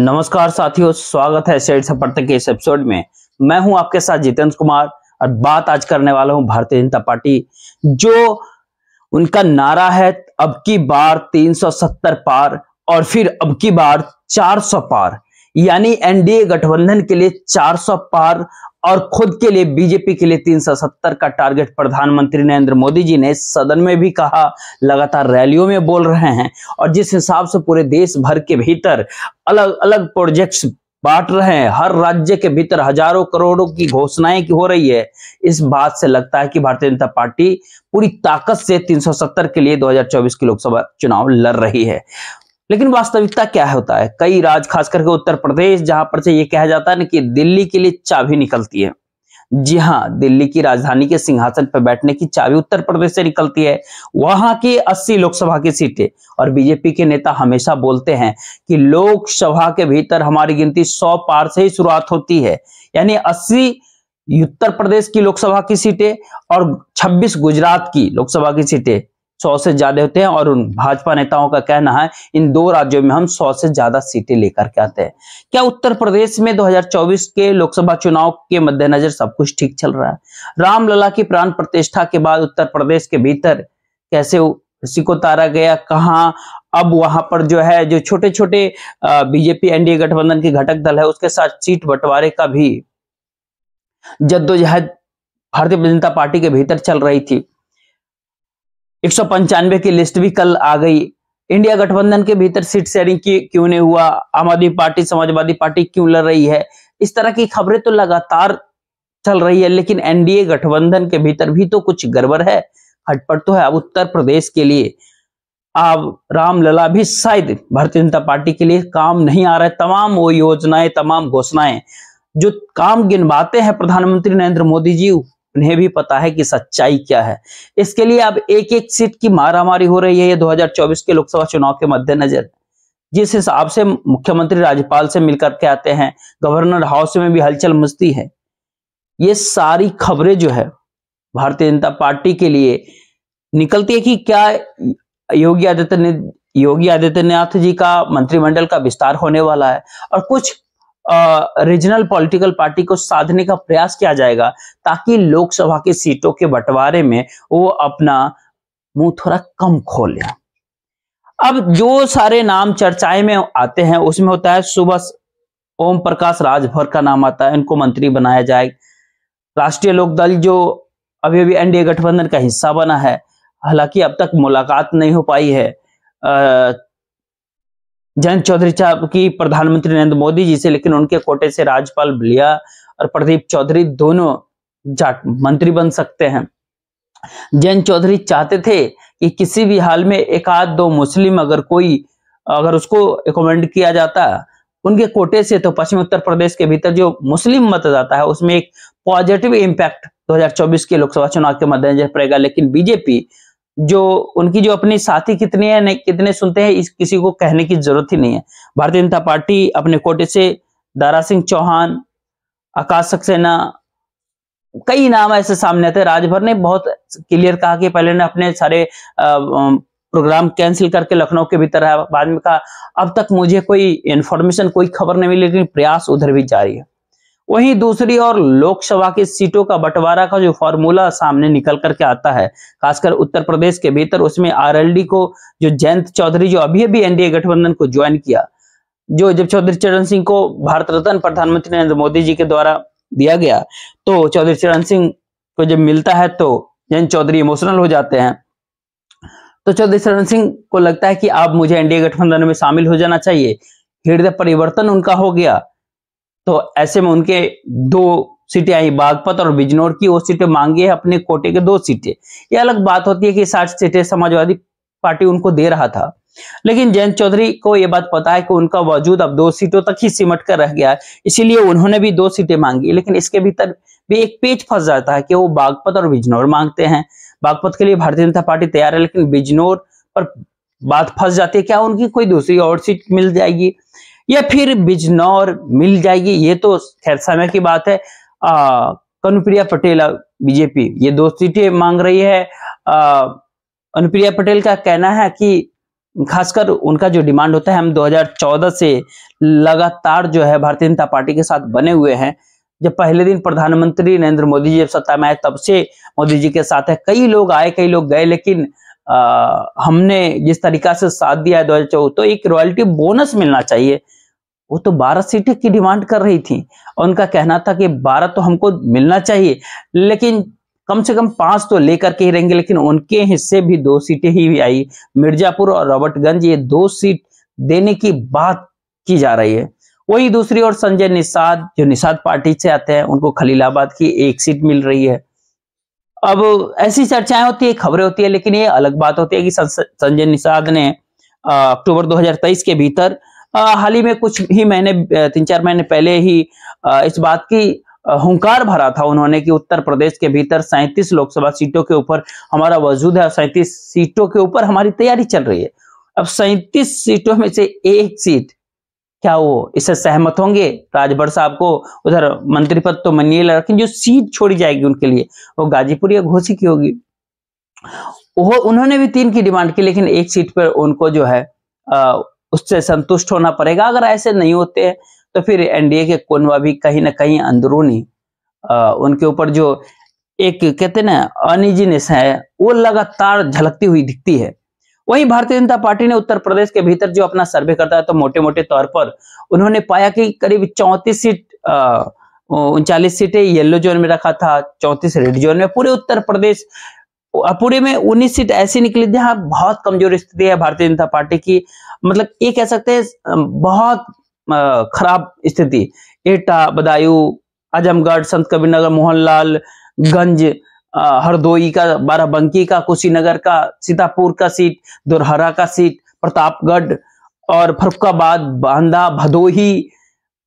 नमस्कार साथियों स्वागत है सेठ से के इस एपिसोड में मैं हूं आपके साथ जितेंद्र कुमार और बात आज करने वाला हूं भारतीय जनता पार्टी जो उनका नारा है अब की बार 370 पार और फिर अब की बार 400 पार यानी एनडीए गठबंधन के लिए 400 पार और खुद के लिए बीजेपी के लिए 370 का टारगेट प्रधानमंत्री नरेंद्र मोदी जी ने सदन में भी कहा लगातार रैलियों में बोल रहे हैं और जिस हिसाब से पूरे देश भर के भीतर अलग अलग प्रोजेक्ट्स बांट रहे हैं हर राज्य के भीतर हजारों करोड़ों की घोषणाएं की हो रही है इस बात से लगता है कि भारतीय जनता पार्टी पूरी ताकत से 370 के लिए 2024 की लोकसभा चुनाव लड़ रही है लेकिन वास्तविकता क्या होता है कई राज्य खास करके उत्तर प्रदेश जहां पर से ये कहा जाता है ना कि दिल्ली के लिए चाबी निकलती है जी हाँ दिल्ली की राजधानी के सिंहासन पर बैठने की चाबी उत्तर प्रदेश से निकलती है वहां की अस्सी लोकसभा की सीटें और बीजेपी के नेता हमेशा बोलते हैं कि लोकसभा के भीतर हमारी गिनती सौ पार से ही शुरुआत होती है यानी अस्सी उत्तर प्रदेश की लोकसभा की सीटें और 26 गुजरात की लोकसभा की सीटें सौ से ज्यादा होते हैं और उन भाजपा नेताओं का कहना है इन दो राज्यों में हम सौ से ज्यादा सीटें लेकर के आते हैं क्या उत्तर प्रदेश में 2024 के लोकसभा चुनाव के मद्देनजर सब कुछ ठीक चल रहा है रामलला की प्राण प्रतिष्ठा के बाद उत्तर प्रदेश के भीतर कैसे उसी को तारा गया कहा अब वहां पर जो है जो छोटे छोटे बीजेपी एनडीए गठबंधन के घटक दल है उसके साथ सीट बंटवारे का भी जद्दोजहद भारतीय जनता पार्टी के भीतर चल रही थी एक की लिस्ट भी कल आ गई इंडिया गठबंधन के भीतर सीट शेयरिंग क्यों नहीं हुआ आम आदमी पार्टी समाजवादी पार्टी क्यों लड़ रही है इस तरह की खबरें तो लगातार चल रही है लेकिन एनडीए गठबंधन के भीतर भी तो कुछ गड़बड़ है हटपट तो है अब उत्तर प्रदेश के लिए अब रामलला भी शायद भारतीय जनता पार्टी के लिए काम नहीं आ रहा है तमाम वो योजनाएं तमाम घोषणाएं जो काम गिनवाते हैं प्रधानमंत्री नरेंद्र मोदी जी उन्हें भी पता है कि सच्चाई क्या है इसके लिए अब एक एक सीट की मारामारी हो रही है ये 2024 के लोकसभा चुनाव के मद्देनजर जिस हिसाब से मुख्यमंत्री राज्यपाल से मिलकर के आते हैं गवर्नर हाउस में भी हलचल मचती है ये सारी खबरें जो है भारतीय जनता पार्टी के लिए निकलती है कि क्या योगी आदित्यनाथ योगी आदित्यनाथ जी का मंत्रिमंडल का विस्तार होने वाला है और कुछ रीजनल पॉलिटिकल पार्टी को साधने का प्रयास किया जाएगा ताकि लोकसभा की सीटों के बंटवारे में वो अपना मुंह थोड़ा कम खोले अब जो सारे नाम चर्चाएं में आते हैं उसमें होता है सुबह ओम प्रकाश राजभर का नाम आता है इनको मंत्री बनाया जाए राष्ट्रीय लोकदल जो अभी अभी एनडीए गठबंधन का हिस्सा बना है हालांकि अब तक मुलाकात नहीं हो पाई है जयंत चौधरी साहब की प्रधानमंत्री नरेंद्र मोदी जी से लेकिन उनके कोटे से राज्यपाल बलिया और प्रदीप चौधरी दोनों जाट मंत्री बन सकते हैं जयंत चौधरी चाहते थे कि किसी भी हाल में एक आध दो मुस्लिम अगर कोई अगर उसको रिकमेंड किया जाता उनके कोटे से तो पश्चिम उत्तर प्रदेश के भीतर जो मुस्लिम मतदाता है उसमें एक पॉजिटिव इम्पैक्ट 2024 के लोकसभा चुनाव के मद्देनजर पड़ेगा लेकिन बीजेपी जो उनकी जो अपनी साथी कितने हैं कितने सुनते हैं इस किसी को कहने की जरूरत ही नहीं है भारतीय जनता पार्टी अपने कोटे से दारा सिंह चौहान आकाश सक्सेना कई नाम ऐसे सामने आते राजभर ने बहुत क्लियर कहा कि पहले ने अपने सारे प्रोग्राम कैंसिल करके लखनऊ के भीतर बाद में कहा अब तक मुझे कोई इन्फॉर्मेशन कोई खबर नहीं मिली लेकिन प्रयास उधर भी जारी है वहीं दूसरी ओर लोकसभा की सीटों का बंटवारा का जो फॉर्मूला सामने निकल करके आता है खासकर उत्तर प्रदेश के भीतर उसमें आरएलडी को जो जयंत चौधरी जो अभी अभी एनडीए गठबंधन को ज्वाइन किया जो जब चौधरी चरण सिंह को भारत रत्न प्रधानमंत्री नरेंद्र मोदी जी के द्वारा दिया गया तो चौधरी चरण सिंह को जब मिलता है तो जयंत चौधरी इमोशनल हो जाते हैं तो चौधरी चरण सिंह को लगता है कि आप मुझे एनडीए गठबंधन में शामिल हो जाना चाहिए हृदय परिवर्तन उनका हो गया तो ऐसे में उनके दो सीटें आई बागपत और बिजनौर की वो सीटें मांगी है अपने कोटे के दो सीटें ये अलग बात होती है कि साठ सीटें समाजवादी पार्टी उनको दे रहा था लेकिन जयंत चौधरी को यह बात पता है कि उनका वजूद अब दो सीटों तक ही सिमट कर रह गया है इसीलिए उन्होंने भी दो सीटें मांगी लेकिन इसके भीतर भी एक पेच फंस जाता है कि वो बागपत और बिजनौर मांगते हैं बागपत के लिए भारतीय जनता पार्टी तैयार है लेकिन बिजनौर पर बात फंस जाती है क्या उनकी कोई दूसरी और सीट मिल जाएगी या फिर बिजनौर मिल जाएगी ये तो खैर समय की बात है अनुप्रिया कनुप्रिया पटेल बीजेपी ये दो सीटें मांग रही है अः अनुप्रिया पटेल का कहना है कि खासकर उनका जो डिमांड होता है हम 2014 से लगातार जो है भारतीय जनता पार्टी के साथ बने हुए हैं जब पहले दिन प्रधानमंत्री नरेंद्र मोदी जी जब सत्ता में आए तब से मोदी जी के साथ है कई लोग आए कई लोग गए लेकिन आ, हमने जिस तरीका से साथ दिया है दो तो एक रॉयल्टी बोनस मिलना चाहिए वो तो बारह सीटें की डिमांड कर रही थी और उनका कहना था कि बारह तो हमको मिलना चाहिए लेकिन कम से कम पांच तो लेकर के ही रहेंगे लेकिन उनके हिस्से भी दो सीटें ही आई मिर्जापुर और रॉबर्टगंज ये दो सीट देने की बात की जा रही है वही दूसरी ओर संजय निषाद जो निषाद पार्टी से आते हैं उनको खलीलाबाद की एक सीट मिल रही है अब ऐसी चर्चाएं होती है खबरें होती है लेकिन ये अलग बात होती है कि संजय निषाद ने अक्टूबर 2023 के भीतर हाल ही में कुछ ही महीने तीन चार महीने पहले ही इस बात की हंकार भरा था उन्होंने कि उत्तर प्रदेश के भीतर सैंतीस लोकसभा सीटों के ऊपर हमारा वजूद है और सैंतीस सीटों के ऊपर हमारी तैयारी चल रही है अब सैंतीस सीटों में से एक सीट क्या वो इससे सहमत होंगे राजभर साहब को उधर मंत्री पद तो मनिए लेकिन जो सीट छोड़ी जाएगी उनके लिए वो गाजीपुर या घोसी की होगी वो उन्होंने भी तीन की डिमांड की लेकिन एक सीट पर उनको जो है आ, उससे संतुष्ट होना पड़ेगा अगर ऐसे नहीं होते हैं तो फिर एनडीए के कोनवा भी कहीं ना कहीं अंदरूनी आ, उनके ऊपर जो एक कहते ना अनिजीनेस है वो लगातार झलकती हुई दिखती है वहीं भारतीय जनता पार्टी ने उत्तर प्रदेश के भीतर जो अपना सर्वे करता है तो मोटे मोटे तौर पर उन्होंने पाया कि करीब चौंतीस सीट उनचालीस सीटें येलो जोन में रखा था चौंतीस रेड जोन में पूरे उत्तर प्रदेश पूरे में उन्नीस सीट ऐसी निकली जहां बहुत कमजोर स्थिति है भारतीय जनता पार्टी की मतलब ये कह सकते हैं बहुत खराब स्थिति एटा बदायूं आजमगढ़ संत कबीरनगर मोहनलाल गंज हरदोई का बाराबंकी का कुशीनगर का सीतापुर का सीट दुरहरा का सीट प्रतापगढ़ और फरुखाबाद बांदा भदोही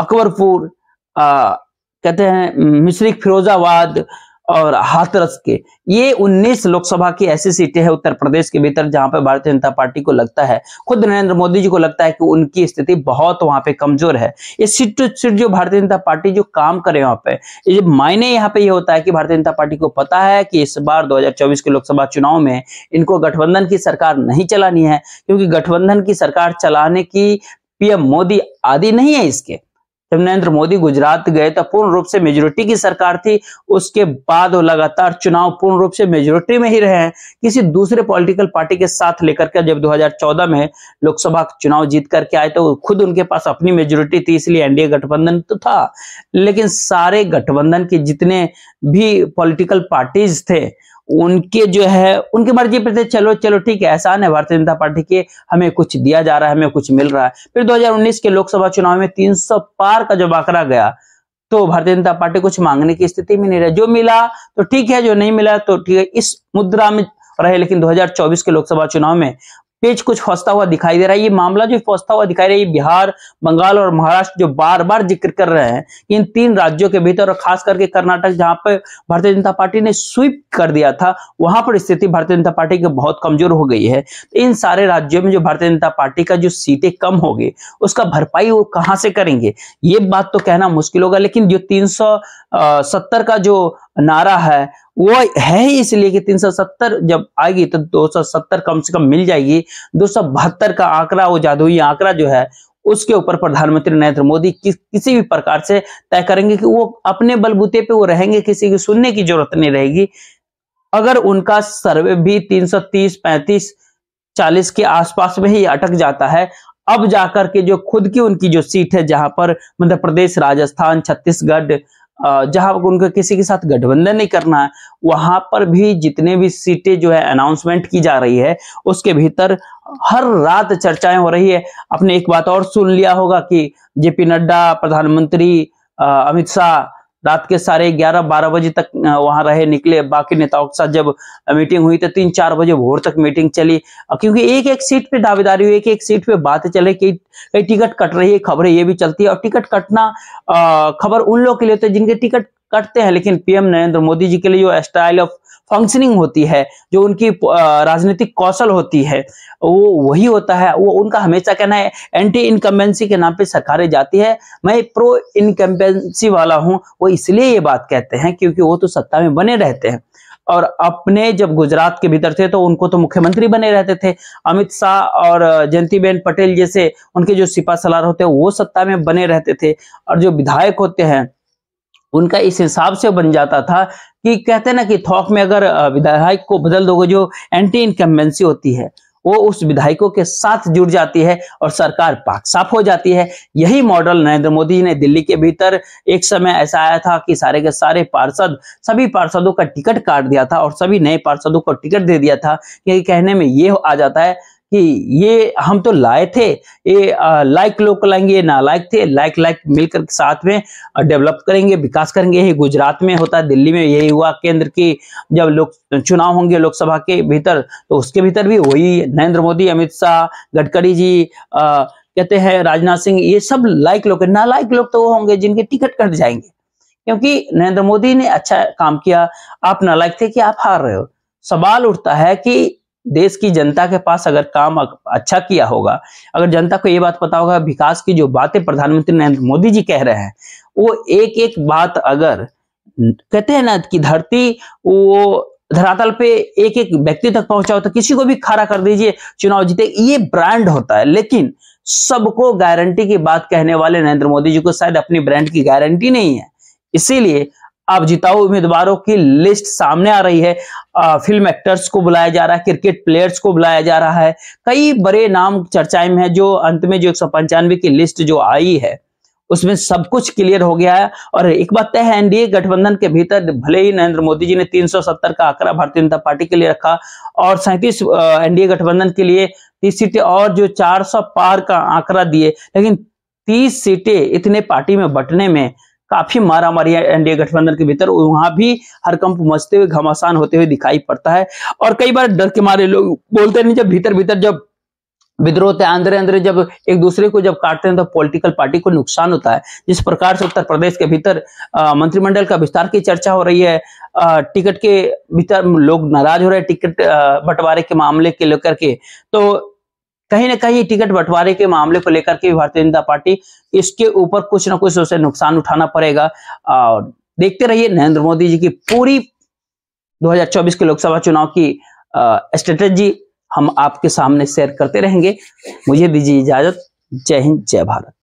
अकबरपुर कहते हैं मिश्रिक फिरोजाबाद और हाथरस के ये 19 लोकसभा की ऐसी सीटें हैं उत्तर प्रदेश के भीतर जहां पर भारतीय जनता पार्टी को लगता है खुद नरेंद्र मोदी जी को लगता है कि उनकी स्थिति बहुत वहां पे कमजोर है ये सीट टू सीट जो भारतीय जनता पार्टी जो काम करे वहां पे ये मायने यहाँ पे ये यह होता है कि भारतीय जनता पार्टी को पता है कि इस बार दो के लोकसभा चुनाव में इनको गठबंधन की सरकार नहीं चलानी है क्योंकि गठबंधन की सरकार चलाने की पीएम मोदी आदि नहीं है इसके जब नरेंद्र मोदी गुजरात गए तो पूर्ण रूप से मेजोरिटी की सरकार थी उसके बाद वो लगातार चुनाव पूर्ण रूप से मेजोरिटी में ही रहे हैं किसी दूसरे पॉलिटिकल पार्टी के साथ लेकर के जब 2014 में लोकसभा चुनाव जीत करके आए तो खुद उनके पास अपनी मेजोरिटी थी इसलिए एनडीए गठबंधन तो था लेकिन सारे गठबंधन के जितने भी पॉलिटिकल पार्टीज थे उनके जो है उनकी मर्जी पर थे चलो चलो ठीक है एहसान है भारतीय जनता पार्टी के हमें कुछ दिया जा रहा है हमें कुछ मिल रहा है फिर 2019 के लोकसभा चुनाव में 300 पार का जब आंकड़ा गया तो भारतीय जनता पार्टी कुछ मांगने की स्थिति में नहीं रही जो मिला तो ठीक है जो नहीं मिला तो ठीक है इस मुद्रा में रहे लेकिन दो के लोकसभा चुनाव में पेज कुछ फंसता हुआ दिखाई दे रहा है ये मामला जो फंसता हुआ दिखाई दे रहा है बिहार बंगाल और महाराष्ट्र जो बार बार जिक्र कर रहे हैं इन तीन राज्यों के भीतर और खास करके कर्नाटक जहां पर भारतीय जनता पार्टी ने स्वीप कर दिया था वहां पर स्थिति भारतीय जनता पार्टी की बहुत कमजोर हो गई है तो इन सारे राज्यों में जो भारतीय जनता पार्टी का जो सीटें कम हो गई उसका भरपाई वो कहां से करेंगे ये बात तो कहना मुश्किल होगा लेकिन जो तीन का जो नारा है वो है ही इसलिए कि 370 जब आएगी तो 270 कम से कम मिल जाएगी दो का आंकड़ा वो जादुई आंकड़ा जो है उसके ऊपर प्रधानमंत्री नरेंद्र मोदी कि, किसी भी प्रकार से तय करेंगे कि वो अपने बलबूते पे वो रहेंगे किसी की सुनने की जरूरत नहीं रहेगी अगर उनका सर्वे भी 330 35 40 के आसपास में ही अटक जाता है अब जाकर के जो खुद की उनकी जो सीट है जहां पर मध्य प्रदेश राजस्थान छत्तीसगढ़ जहां उनका किसी के साथ गठबंधन नहीं करना है वहां पर भी जितने भी सीटें जो है अनाउंसमेंट की जा रही है उसके भीतर हर रात चर्चाएं हो रही है आपने एक बात और सुन लिया होगा कि जेपी नड्डा प्रधानमंत्री अमित शाह रात के साढ़े ग्यारह बारह बजे तक वहां रहे निकले बाकी नेताओं के साथ जब मीटिंग हुई तो तीन चार बजे भोर तक मीटिंग चली क्योंकि एक एक सीट पे दावेदारी हुई एक एक सीट पे बातें चले कि कई टिकट कट रही है खबरें ये भी चलती है और टिकट कटना खबर उन लोगों के लिए होते जिनके टिकट कटते हैं लेकिन पीएम नरेंद्र मोदी जी के लिए जो स्टाइल ऑफ फंक्शनिंग होती है जो उनकी राजनीतिक कौशल होती है वो वही होता है वो उनका हमेशा कहना है एंटी इनकम्बेंसी के नाम पे सरकारें जाती है मैं प्रो इनकम्बेंसी वाला हूँ वो इसलिए ये बात कहते हैं क्योंकि वो तो सत्ता में बने रहते हैं और अपने जब गुजरात के भीतर थे तो उनको तो मुख्यमंत्री बने रहते थे अमित शाह और जयंतीबेन पटेल जैसे उनके जो सिपा सलार होते हैं वो सत्ता में बने रहते थे और जो विधायक होते हैं उनका इस हिसाब से बन जाता था कि कहते ना कि थॉक में अगर विधायक को बदल दोगे जो एंटी इनकम्बेंसी होती है वो उस विधायकों के साथ जुड़ जाती है और सरकार पाक साफ हो जाती है यही मॉडल नरेंद्र मोदी ने दिल्ली के भीतर एक समय ऐसा आया था कि सारे के सारे पार्षद सभी पार्षदों का टिकट काट दिया था और सभी नए पार्षदों को टिकट दे दिया था ये कहने में ये आ जाता है कि ये हम तो लाए थे ये लाइक लोग को लाएंगे ये नालायक थे लाइक लाइक मिलकर साथ में डेवलप करेंगे विकास करेंगे यही गुजरात में होता है दिल्ली में यही हुआ केंद्र की जब लोग चुनाव होंगे लोकसभा के भीतर तो उसके भीतर भी वही नरेंद्र मोदी अमित शाह गडकरी जी आ, कहते हैं राजनाथ सिंह ये सब लाइक लोग नालायक लोग तो वो होंगे जिनके टिकट कट जाएंगे क्योंकि नरेंद्र मोदी ने अच्छा काम किया आप नालायक थे कि आप हार रहे हो सवाल उठता है कि देश की जनता के पास अगर काम अच्छा किया होगा अगर जनता को ये बात पता होगा विकास की जो बातें प्रधानमंत्री नरेंद्र मोदी जी कह रहे हैं वो एक एक बात अगर कहते हैं ना कि धरती वो धरातल पे एक एक व्यक्ति तक पहुंचाओ तो किसी को भी खड़ा कर दीजिए चुनाव जीते ये ब्रांड होता है लेकिन सबको गारंटी की बात कहने वाले नरेंद्र मोदी जी को शायद अपनी ब्रांड की गारंटी नहीं है इसीलिए अब जिताऊ उम्मीदवारों की लिस्ट सामने आ रही है आ, फिल्म एक्टर्स को बुलाया जा रहा है क्रिकेट प्लेयर्स को बुलाया जा रहा है कई बड़े नाम चर्चाएं में है जो अंत में जो एक की लिस्ट जो आई है उसमें सब कुछ क्लियर हो गया है और एक बात तय है एनडीए गठबंधन के भीतर भले ही नरेंद्र मोदी जी ने 370 का आंकड़ा भारतीय जनता पार्टी के लिए रखा और सैंतीस एनडीए गठबंधन के लिए तीस सीटें और जो 400 पार का आंकड़ा दिए लेकिन तीस सीटें इतने पार्टी में बंटने में काफी मारा मारी है एनडीए गठबंधन के भीतर वहां भी हरकंप मचते हुए घमासान होते हुए दिखाई पड़ता है और कई बार डर के मारे लोग बोलते नहीं जब भीतर भीतर जब विद्रोह होते हैं अंदर अंदर जब एक दूसरे को जब काटते हैं तो पॉलिटिकल पार्टी को नुकसान होता है जिस प्रकार से उत्तर प्रदेश के भीतर मंत्रिमंडल का विस्तार की चर्चा हो रही है टिकट के भीतर लोग नाराज हो रहे हैं टिकट बंटवारे के मामले के लेकर के तो कहीं ना कहीं टिकट बंटवारे के मामले को लेकर के भारतीय जनता पार्टी इसके ऊपर कुछ ना कुछ उसे नुकसान उठाना पड़ेगा और देखते रहिए नरेंद्र मोदी जी की पूरी 2024 के लोकसभा चुनाव की स्ट्रेटेजी हम आपके सामने शेयर करते रहेंगे मुझे दीजिए इजाजत जय हिंद जय भारत